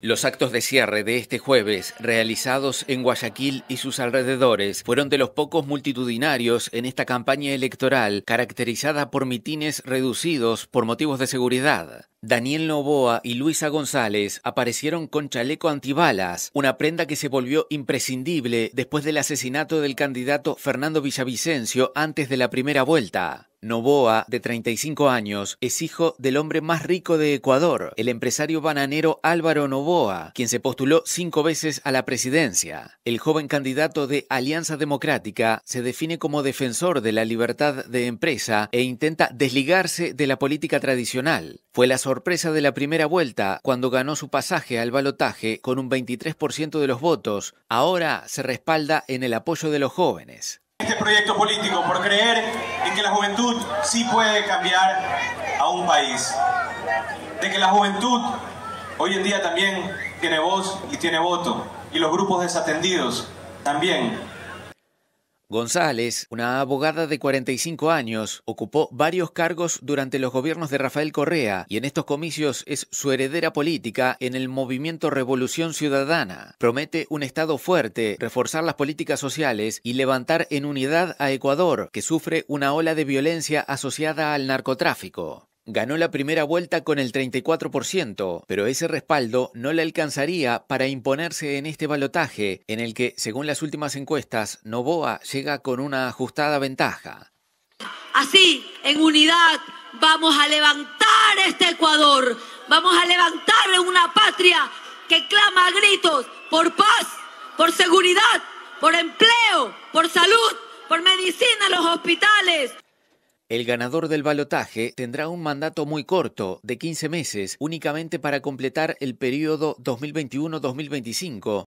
Los actos de cierre de este jueves, realizados en Guayaquil y sus alrededores, fueron de los pocos multitudinarios en esta campaña electoral caracterizada por mitines reducidos por motivos de seguridad. Daniel Novoa y Luisa González aparecieron con chaleco antibalas, una prenda que se volvió imprescindible después del asesinato del candidato Fernando Villavicencio antes de la primera vuelta. Novoa, de 35 años, es hijo del hombre más rico de Ecuador, el empresario bananero Álvaro Novoa, quien se postuló cinco veces a la presidencia. El joven candidato de Alianza Democrática se define como defensor de la libertad de empresa e intenta desligarse de la política tradicional. Fue la sorpresa de la primera vuelta cuando ganó su pasaje al balotaje con un 23% de los votos. Ahora se respalda en el apoyo de los jóvenes proyecto político, por creer en que la juventud sí puede cambiar a un país. De que la juventud hoy en día también tiene voz y tiene voto. Y los grupos desatendidos también González, una abogada de 45 años, ocupó varios cargos durante los gobiernos de Rafael Correa y en estos comicios es su heredera política en el movimiento Revolución Ciudadana. Promete un Estado fuerte, reforzar las políticas sociales y levantar en unidad a Ecuador, que sufre una ola de violencia asociada al narcotráfico ganó la primera vuelta con el 34%, pero ese respaldo no le alcanzaría para imponerse en este balotaje, en el que, según las últimas encuestas, Novoa llega con una ajustada ventaja. Así, en unidad, vamos a levantar este Ecuador, vamos a levantar una patria que clama a gritos por paz, por seguridad, por empleo, por salud, por medicina en los hospitales. El ganador del balotaje tendrá un mandato muy corto, de 15 meses, únicamente para completar el periodo 2021-2025,